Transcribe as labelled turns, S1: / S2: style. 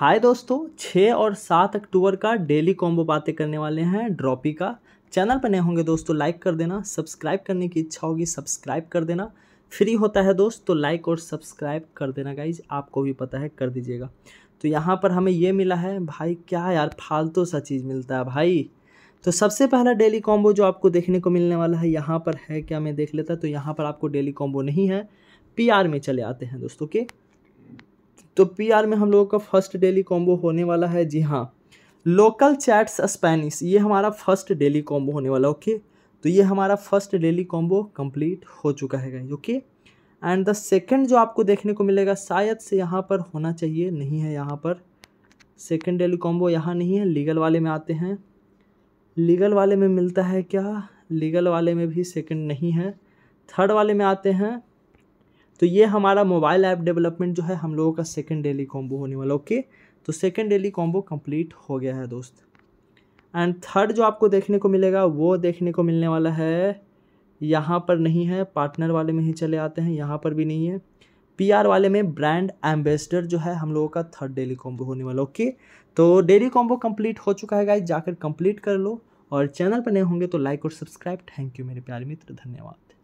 S1: हाय दोस्तों छः और सात अक्टूबर का डेली कॉम्बो बातें करने वाले हैं ड्रॉपी का चैनल पर नए होंगे दोस्तों लाइक कर देना सब्सक्राइब करने की इच्छा होगी सब्सक्राइब कर देना फ्री होता है दोस्त तो लाइक और सब्सक्राइब कर देना गाइज आपको भी पता है कर दीजिएगा तो यहाँ पर हमें ये मिला है भाई क्या यार फालतू तो सा चीज़ मिलता है भाई तो सबसे पहला डेली कॉम्बो जो आपको देखने को मिलने वाला है यहाँ पर है क्या मैं देख लेता तो यहाँ पर आपको डेली कॉम्बो नहीं है पीआर में चले आते हैं दोस्तों के तो पीआर में हम लोगों का फर्स्ट डेली कॉम्बो होने वाला है जी हाँ लोकल चैट्स स्पेनिश ये हमारा फर्स्ट डेली कॉम्बो होने वाला ओके तो ये हमारा फर्स्ट डेली कॉम्बो कंप्लीट हो चुका है guys okay and the second जो आपको देखने को मिलेगा शायद से यहाँ पर होना चाहिए नहीं है यहाँ पर सेकेंड डेली कॉम्बो यहाँ नहीं है लीगल वाले में आते हैं लीगल वाले में मिलता है क्या लीगल वाले में भी सेकेंड नहीं है थर्ड वाले में आते हैं तो ये हमारा मोबाइल ऐप डेवलपमेंट जो है हम लोगों का सेकेंड डेली कॉम्बो होने वाला ओके तो सेकेंड डेली कॉम्बो कंप्लीट हो गया है दोस्त एंड थर्ड जो आपको देखने को मिलेगा वो देखने को मिलने वाला है यहाँ पर नहीं है पार्टनर वाले में ही चले आते हैं यहाँ पर भी नहीं है पीआर वाले में ब्रांड एम्बेसडर जो है हम लोगों का थर्ड डेली कॉम्बो होने वाला ओके तो डेली कॉम्बो कंप्लीट हो चुका है गाइज जाकर कंप्लीट कर लो और चैनल पर नए होंगे तो लाइक और सब्सक्राइब थैंक यू मेरे प्यारे मित्र धन्यवाद